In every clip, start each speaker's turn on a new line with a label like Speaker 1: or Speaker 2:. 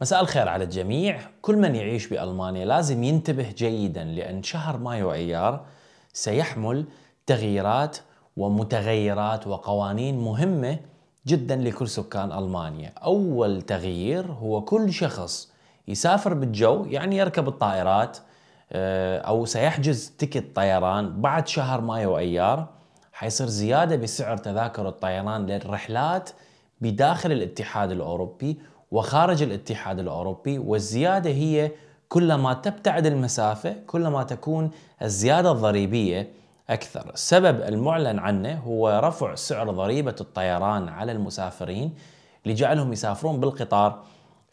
Speaker 1: مساء الخير على الجميع كل من يعيش بألمانيا لازم ينتبه جيدا لأن شهر مايو أيار سيحمل تغييرات ومتغيرات وقوانين مهمة جدا لكل سكان ألمانيا أول تغيير هو كل شخص يسافر بالجو يعني يركب الطائرات آه، أو سيحجز تيكت طيران بعد شهر مايو أيار حيصير زيادة بسعر تذاكر الطيران للرحلات بداخل الاتحاد الأوروبي وخارج الاتحاد الاوروبي والزياده هي كلما تبتعد المسافه كلما تكون الزياده الضريبيه اكثر. السبب المعلن عنه هو رفع سعر ضريبه الطيران على المسافرين لجعلهم يسافرون بالقطار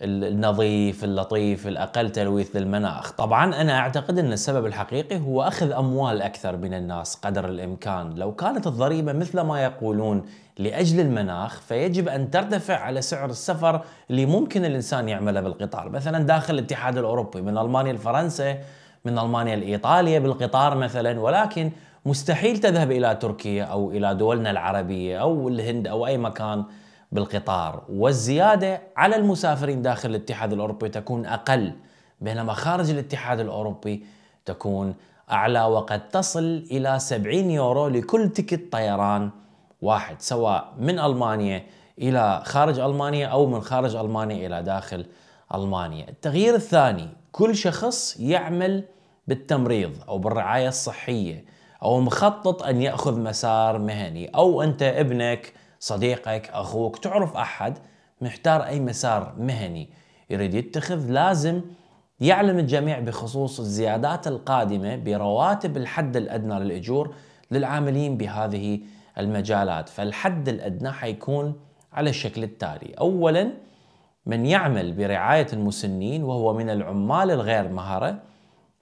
Speaker 1: النظيف اللطيف الاقل تلويث للمناخ طبعا انا اعتقد ان السبب الحقيقي هو اخذ اموال اكثر من الناس قدر الامكان لو كانت الضريبه مثل ما يقولون لاجل المناخ فيجب ان ترتفع على سعر السفر اللي ممكن الانسان يعمله بالقطار مثلا داخل الاتحاد الاوروبي من المانيا لفرنسا من المانيا لايطاليا بالقطار مثلا ولكن مستحيل تذهب الى تركيا او الى دولنا العربيه او الهند او اي مكان بالقطار والزيادة على المسافرين داخل الاتحاد الأوروبي تكون أقل بينما خارج الاتحاد الأوروبي تكون أعلى وقد تصل إلى 70 يورو لكل تكت طيران واحد سواء من ألمانيا إلى خارج ألمانيا أو من خارج ألمانيا إلى داخل ألمانيا التغيير الثاني كل شخص يعمل بالتمريض أو بالرعاية الصحية أو مخطط أن يأخذ مسار مهني أو أنت ابنك صديقك اخوك تعرف احد محتار اي مسار مهني يريد يتخذ لازم يعلم الجميع بخصوص الزيادات القادمه برواتب الحد الادنى للاجور للعاملين بهذه المجالات فالحد الادنى حيكون على الشكل التالي اولا من يعمل برعايه المسنين وهو من العمال الغير مهره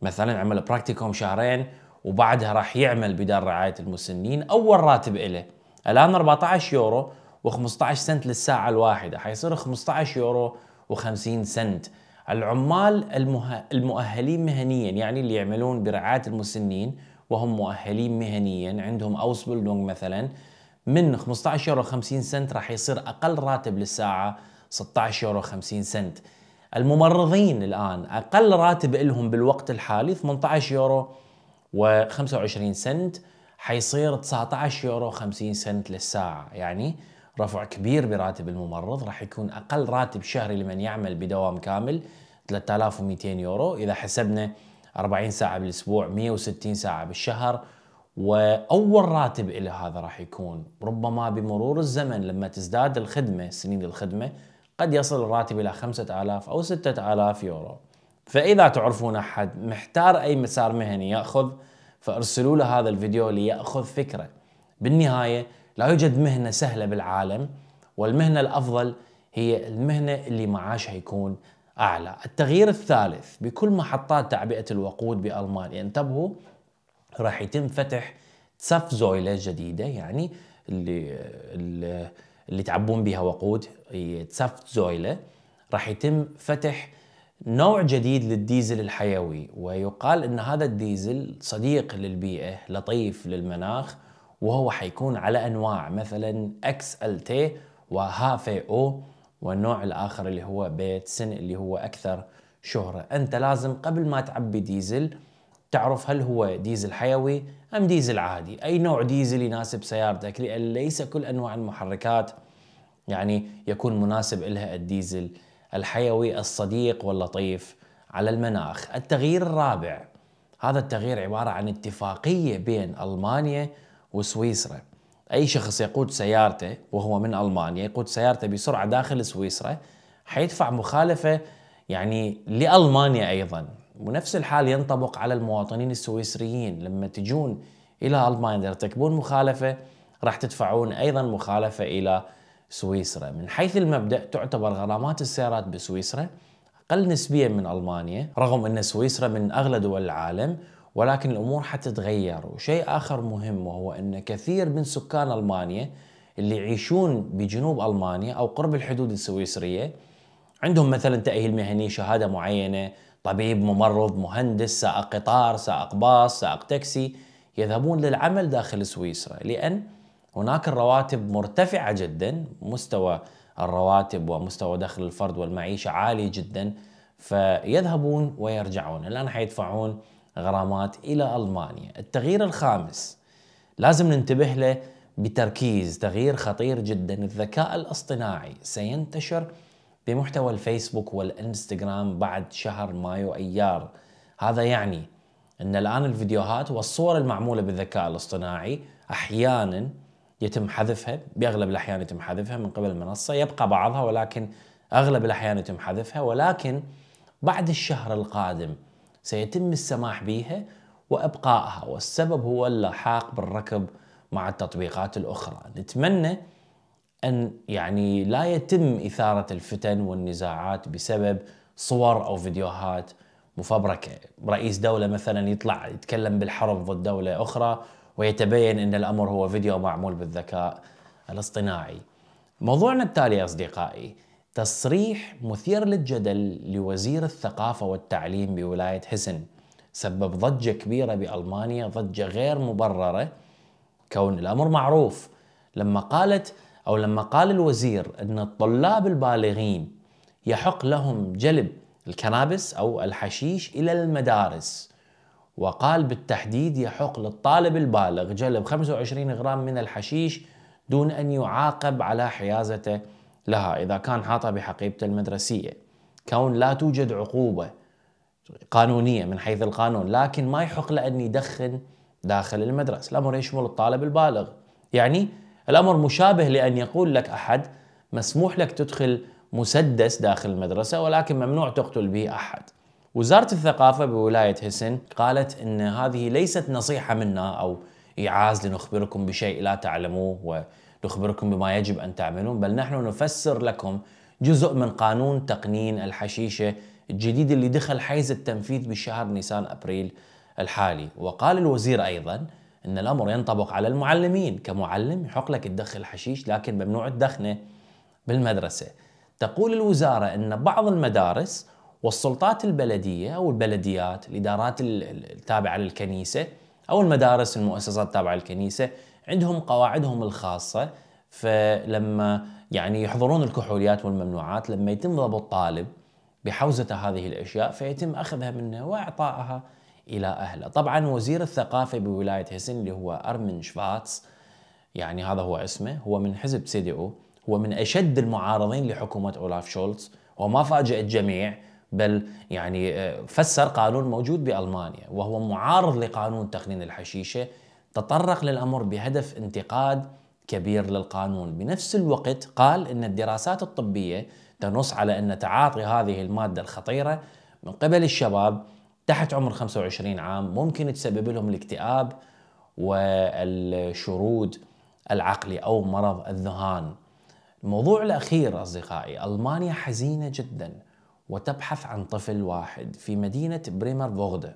Speaker 1: مثلا عمل براكتيكوم شهرين وبعدها راح يعمل بدار رعايه المسنين اول راتب له الان 14 يورو و15 سنت للساعة الواحدة حيصير 15 يورو و50 سنت العمال المه... المؤهلين مهنيا يعني اللي يعملون برعاية المسنين وهم مؤهلين مهنيا عندهم اوس بلدونج مثلا من 15 يورو 50 سنت راح يصير اقل راتب للساعة 16 يورو 50 سنت الممرضين الان اقل راتب لهم بالوقت الحالي 18 يورو و25 سنت حيصير 19 يورو 50 سنت للساعة يعني رفع كبير براتب الممرض راح يكون أقل راتب شهري لمن يعمل بدوام كامل 3200 يورو إذا حسبنا 40 ساعة بالأسبوع 160 ساعة بالشهر وأول راتب إلى هذا راح يكون ربما بمرور الزمن لما تزداد الخدمة سنين الخدمة قد يصل الراتب إلى 5000 أو 6000 يورو فإذا تعرفون أحد محتار أي مسار مهني يأخذ فارسلوا له هذا الفيديو ليأخذ فكرة بالنهاية لا يوجد مهنة سهلة بالعالم والمهنة الأفضل هي المهنة اللي معاشها يكون أعلى التغيير الثالث بكل محطات تعبئة الوقود بألمانيا انتبهوا راح يتم فتح تسف زويله جديدة يعني اللي, اللي اللي تعبون بها وقود تسف زويله راح يتم فتح نوع جديد للديزل الحيوي ويقال ان هذا الديزل صديق للبيئه لطيف للمناخ وهو حيكون على انواع مثلا اكس ال تي وهافي او والنوع الاخر اللي هو بيتسن اللي هو اكثر شهره انت لازم قبل ما تعبي ديزل تعرف هل هو ديزل حيوي ام ديزل عادي اي نوع ديزل يناسب سيارتك لان ليس كل انواع المحركات يعني يكون مناسب لها الديزل الحيوي الصديق واللطيف على المناخ التغيير الرابع هذا التغيير عبارة عن اتفاقية بين ألمانيا وسويسرا أي شخص يقود سيارته وهو من ألمانيا يقود سيارته بسرعة داخل سويسرا حيدفع مخالفة يعني لألمانيا أيضا ونفس الحال ينطبق على المواطنين السويسريين لما تجون إلى ألمانيا ترتكبون مخالفة راح تدفعون أيضا مخالفة إلى سويسرا من حيث المبدأ تعتبر غرامات السيارات بسويسرا أقل نسبيا من ألمانيا رغم أن سويسرا من أغلى دول العالم ولكن الأمور حتتغير وشيء آخر مهم وهو أن كثير من سكان ألمانيا اللي يعيشون بجنوب ألمانيا أو قرب الحدود السويسرية عندهم مثلا تأهيل مهني شهادة معينة طبيب ممرض مهندس سائق قطار سائق باص سائق تاكسي يذهبون للعمل داخل سويسرا لأن هناك الرواتب مرتفعة جدا مستوى الرواتب ومستوى دخل الفرد والمعيشة عالي جدا فيذهبون ويرجعون الآن حيدفعون غرامات إلى ألمانيا التغيير الخامس لازم ننتبه له بتركيز تغيير خطير جدا الذكاء الاصطناعي سينتشر بمحتوى الفيسبوك والانستغرام بعد شهر مايو ايار هذا يعني ان الان الفيديوهات والصور المعموله بالذكاء الاصطناعي احيانا يتم حذفها باغلب الاحيان يتم حذفها من قبل المنصه يبقى بعضها ولكن اغلب الاحيان يتم حذفها ولكن بعد الشهر القادم سيتم السماح بها وابقائها والسبب هو اللحاق بالركب مع التطبيقات الاخرى نتمنى ان يعني لا يتم اثاره الفتن والنزاعات بسبب صور او فيديوهات مفبركه رئيس دوله مثلا يطلع يتكلم بالحرب ضد دوله اخرى ويتبين أن الأمر هو فيديو معمول بالذكاء الاصطناعي موضوعنا التالي يا أصدقائي تصريح مثير للجدل لوزير الثقافة والتعليم بولاية حسن سبب ضجة كبيرة بألمانيا ضجة غير مبررة كون الأمر معروف لما قالت أو لما قال الوزير أن الطلاب البالغين يحق لهم جلب الكنابس أو الحشيش إلى المدارس وقال بالتحديد يحق للطالب البالغ جلب 25 غرام من الحشيش دون أن يعاقب على حيازته لها إذا كان حاطها بحقيبته المدرسية كون لا توجد عقوبة قانونية من حيث القانون لكن ما يحق له أن يدخن داخل المدرسة الأمر يشمل الطالب البالغ يعني الأمر مشابه لأن يقول لك أحد مسموح لك تدخل مسدس داخل المدرسة ولكن ممنوع تقتل به أحد وزارة الثقافة بولاية هسن قالت أن هذه ليست نصيحة منا أو إيعاز لنخبركم بشيء لا تعلموه ونخبركم بما يجب أن تعملون بل نحن نفسر لكم جزء من قانون تقنين الحشيشة الجديد اللي دخل حيز التنفيذ بشهر نيسان أبريل الحالي وقال الوزير أيضا أن الأمر ينطبق على المعلمين كمعلم يحق لك تدخل حشيش لكن ممنوع تدخنه بالمدرسة تقول الوزارة أن بعض المدارس والسلطات البلدية أو البلديات الإدارات التابعة للكنيسة أو المدارس المؤسسات التابعة للكنيسة عندهم قواعدهم الخاصة فلما يعني يحضرون الكحوليات والممنوعات لما يتم ضبط طالب بحوزة هذه الأشياء فيتم أخذها منه وإعطائها إلى أهله طبعا وزير الثقافة بولاية هسن اللي هو أرمن شفاتس يعني هذا هو اسمه هو من حزب سيديو هو من أشد المعارضين لحكومة أولاف شولتز وما فاجأ الجميع بل يعني آه، فسر قانون موجود بألمانيا وهو معارض لقانون تقنين الحشيشة تطرق للأمر بهدف انتقاد كبير للقانون بنفس الوقت قال أن الدراسات الطبية تنص على أن تعاطي هذه المادة الخطيرة من قبل الشباب تحت عمر 25 عام ممكن تسبب لهم الاكتئاب والشرود العقلي أو مرض الذهان الموضوع الأخير أصدقائي ألمانيا حزينة جداً وتبحث عن طفل واحد في مدينة بريمر فوغدا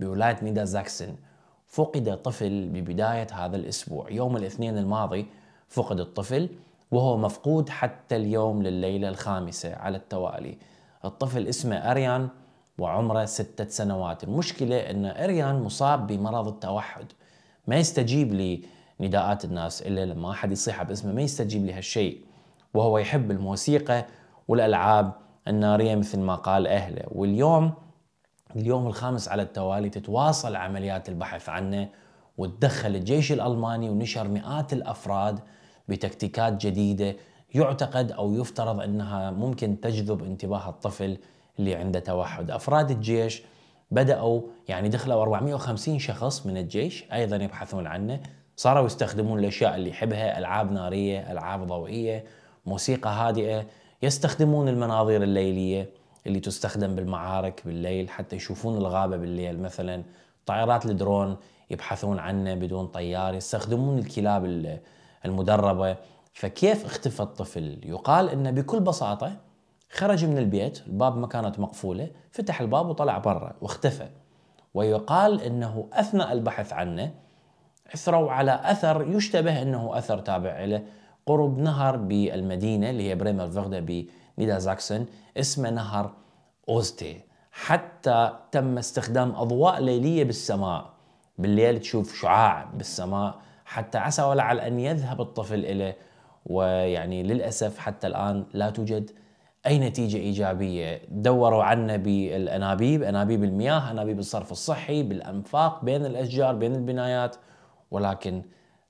Speaker 1: بولاية نيدا زاكسن فقد طفل ببداية هذا الأسبوع يوم الاثنين الماضي فقد الطفل وهو مفقود حتى اليوم لليلة الخامسة على التوالي الطفل اسمه أريان وعمره ستة سنوات المشكلة أن أريان مصاب بمرض التوحد ما يستجيب لنداءات الناس إلا لما أحد يصيح باسمه ما يستجيب لهالشيء وهو يحب الموسيقى والألعاب النارية مثل ما قال أهله واليوم اليوم الخامس على التوالي تتواصل عمليات البحث عنه وتدخل الجيش الألماني ونشر مئات الأفراد بتكتيكات جديدة يعتقد أو يفترض أنها ممكن تجذب انتباه الطفل اللي عنده توحد أفراد الجيش بدأوا يعني دخلوا 450 شخص من الجيش أيضا يبحثون عنه صاروا يستخدمون الأشياء اللي يحبها ألعاب نارية ألعاب ضوئية موسيقى هادئة يستخدمون المناظير الليلية اللي تستخدم بالمعارك بالليل حتى يشوفون الغابة بالليل مثلا طائرات الدرون يبحثون عنه بدون طيار يستخدمون الكلاب المدربة فكيف اختفى الطفل؟ يقال انه بكل بساطة خرج من البيت الباب ما كانت مقفولة فتح الباب وطلع برا واختفى ويقال انه اثناء البحث عنه عثروا على اثر يشتبه انه اثر تابع له قرب نهر بالمدينة اللي هي بريمر فيغدا بنيدا زاكسن اسمه نهر أوزتي حتى تم استخدام أضواء ليلية بالسماء بالليل تشوف شعاع بالسماء حتى عسى ولعل أن يذهب الطفل إليه ويعني للأسف حتى الآن لا توجد أي نتيجة إيجابية دوروا عنا بالأنابيب أنابيب المياه أنابيب الصرف الصحي بالأنفاق بين الأشجار بين البنايات ولكن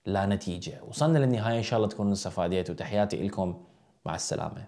Speaker 1: لا نتيجه وصلنا للنهايه ان شاء الله تكونوا استفاديتوا وتحياتي لكم مع السلامه